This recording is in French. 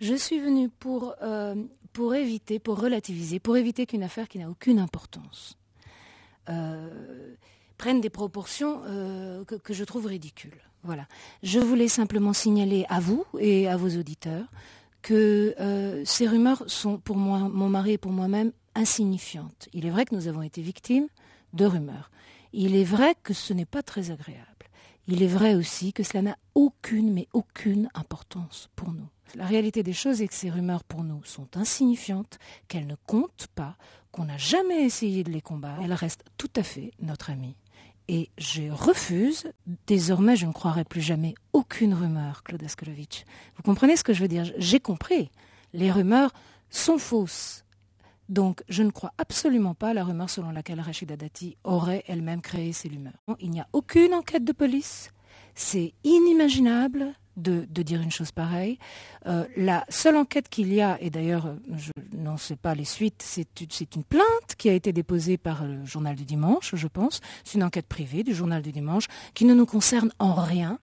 Je suis venue pour, euh, pour éviter, pour relativiser, pour éviter qu'une affaire qui n'a aucune importance euh, prenne des proportions euh, que, je trouve ridicules. Voilà. Je voulais simplement signaler à vous et à vos auditeurs que ces rumeurs sont pour moi, mon mari et pour moi-même insignifiantes. Il est vrai que nous avons été victimes de rumeurs. Il est vrai que ce n'est pas très agréable il est vrai aussi que cela n'a aucune, mais aucune importance pour nous. La réalité des choses est que ces rumeurs pour nous sont insignifiantes, qu'elles ne comptent pas, qu'on n'a jamais essayé de les combattre. Elles restent tout à fait notre amie. Et je refuse, désormais je ne croirai plus jamais aucune rumeur, Claude Askolovitch. Vous comprenez ce que je veux dire J'ai compris. Les rumeurs sont fausses donc, je ne crois absolument pas à la rumeur selon laquelle Rachida Dati aurait elle-même créé ces lumeurs. Il n'y a aucune enquête de police. C'est inimaginable. De, dire une chose pareille. Euh, la seule enquête qu'il y a, et d'ailleurs je n'en sais pas les suites, c'est une plainte qui a été déposée par le journal du dimanche, je pense. C'est une enquête privée du journal du dimanche qui ne nous concerne en rien.